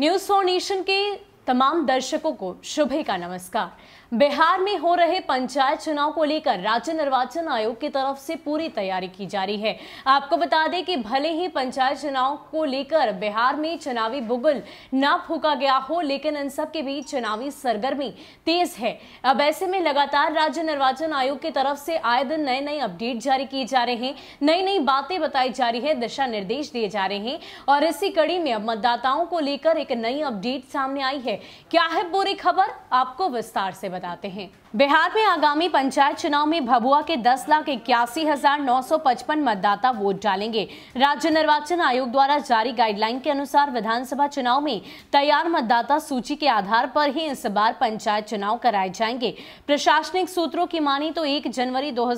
news for nation के तमाम दर्शकों को शुभे का नमस्कार बिहार में हो रहे पंचायत चुनाव को लेकर राज्य निर्वाचन आयोग की तरफ से पूरी तैयारी की जा रही है आपको बता दें कि भले ही पंचायत चुनाव को लेकर बिहार में चुनावी बुगुल ना फूका गया हो लेकिन इन सब के बीच चुनावी सरगर्मी तेज है अब ऐसे में लगातार राज्य निर्वाचन आयोग की तरफ से आए दिन नए नए अपडेट जारी किए जा रहे हैं नई नई बातें बताई जा रही है दिशा निर्देश दिए जा रहे हैं और इसी कड़ी में अब मतदाताओं को लेकर एक नई अपडेट सामने आई है क्या है पूरी खबर आपको विस्तार से बता बताते हैं बिहार में आगामी पंचायत चुनाव में भभुआ के दस लाख इक्यासी हजार नौ सौ पचपन मतदाता वोट डालेंगे राज्य निर्वाचन आयोग द्वारा जारी गाइडलाइन के अनुसार विधानसभा चुनाव में तैयार मतदाता सूची के आधार पर ही इस बार पंचायत चुनाव कराए जाएंगे प्रशासनिक सूत्रों की मानी तो एक जनवरी दो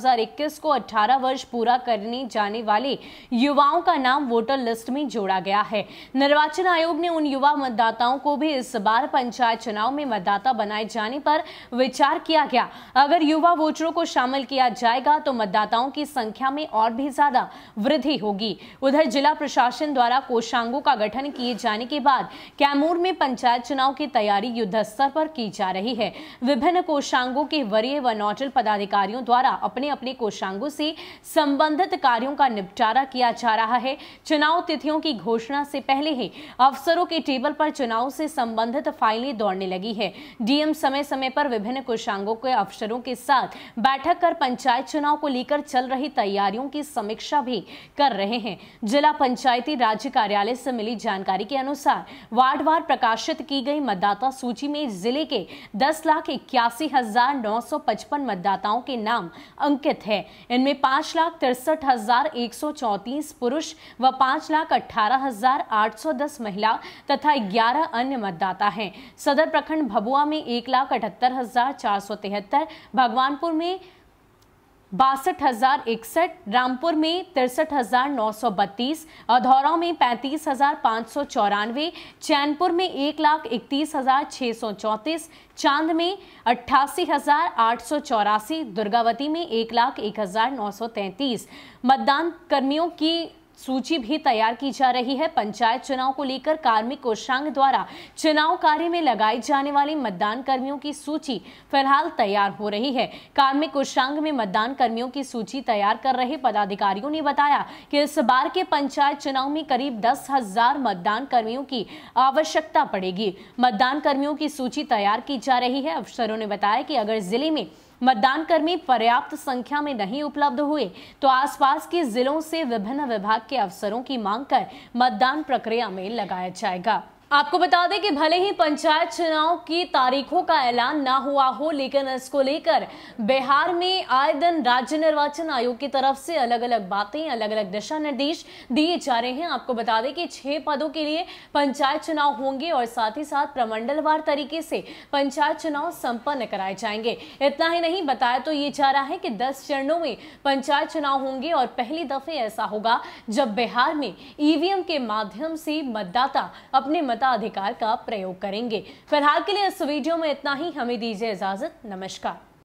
को अठारह वर्ष पूरा करने जाने वाले युवाओं का नाम वोटर लिस्ट में जोड़ा गया है निर्वाचन आयोग ने उन युवा मतदाताओं को भी इस बार पंचायत चुनाव में मतदाता बनाए जाने पर विचार किया गया अगर युवा वोटरों को शामिल किया जाएगा तो मतदाताओं की संख्या में और भी ज्यादा वृद्धि होगी उधर जिला प्रशासन द्वारा कोषांगों का गठन किए जाने के बाद कैमूर में पंचायत चुनाव की तैयारी युद्ध स्तर पर की जा रही है विभिन्न कोषांगों के वरीय व नोडल पदाधिकारियों द्वारा अपने अपने कोषांगों से संबंधित कार्यों का निपटारा किया जा रहा है चुनाव तिथियों की घोषणा से पहले ही अफसरों के टेबल पर चुनाव से संबंधित फाइलें दौड़ने लगी है डीएम समय समय पर विभिन्न कोषांगों के अफसरों के साथ बैठक कर पंचायत चुनाव को लेकर चल रही तैयारियों की समीक्षा भी कर रहे हैं जिला पंचायती राज्य कार्यालय से मिली जानकारी के अनुसार वार्डवार प्रकाशित की गई मतदाता सूची में जिले के दस लाख इक्यासी हजार नौ सौ पचपन मतदाताओं के नाम अंकित है इनमें पांच लाख तिरसठ हजार एक सौ चौतीस पुरुष व पांच लाख अठारह हजार आठ सौ दस महिला तथा ग्यारह अन्य मतदाता हैं सदर प्रखंड भबुआ में एक लाख अठहत्तर तिहत्तर भगवानपुर में बासठ हजार इकसठ रामपुर में तिरसठ हजार सौ में पैंतीस चौरानवे चैनपुर में एक लाख इकतीस हजार छः सौ चौंतीस चांद में अट्ठासी हजार आठ सौ चौरासी दुर्गावती में एक लाख एक हजार नौ सौ तैंतीस मतदान कर्मियों की सूची भी तैयार की जा रही है पंचायत चुनाव को लेकर कार्मिक कोषांग द्वारा चुनाव कार्य में लगाई जाने वाली मतदान कर्मियों की सूची फिलहाल तैयार हो रही है कार्मिक कोषांग में मतदान कर्मियों की सूची तैयार कर रहे पदाधिकारियों ने बताया कि इस बार के पंचायत चुनाव में करीब दस हजार मतदान कर्मियों की आवश्यकता पड़ेगी मतदान कर्मियों की सूची तैयार की जा रही है अफसरों ने बताया कि अगर जिले में मतदान कर्मी पर्याप्त संख्या में नहीं उपलब्ध हुए तो आसपास के जिलों से विभिन्न विभाग के अफसरों की मांग कर मतदान प्रक्रिया में लगाया जाएगा आपको बता दें कि भले ही पंचायत चुनाव की तारीखों का ऐलान ना हुआ हो लेकिन इसको लेकर बिहार में आए दिन राज्य निर्वाचन आयोग की तरफ से अलग अलग बातें अलग अलग दिशा निर्देश दिए जा रहे हैं आपको बता दें कि छह पदों के लिए पंचायत चुनाव होंगे और साथ ही साथ प्रमंडलवार तरीके से पंचायत चुनाव संपन्न कराए जाएंगे इतना ही नहीं बताया तो ये जा रहा है कि दस चरणों में पंचायत चुनाव होंगे और पहली दफे ऐसा होगा जब बिहार में ईवीएम के माध्यम से मतदाता अपने अधिकार का प्रयोग करेंगे फिलहाल के लिए इस वीडियो में इतना ही हमें दीजिए इजाजत नमस्कार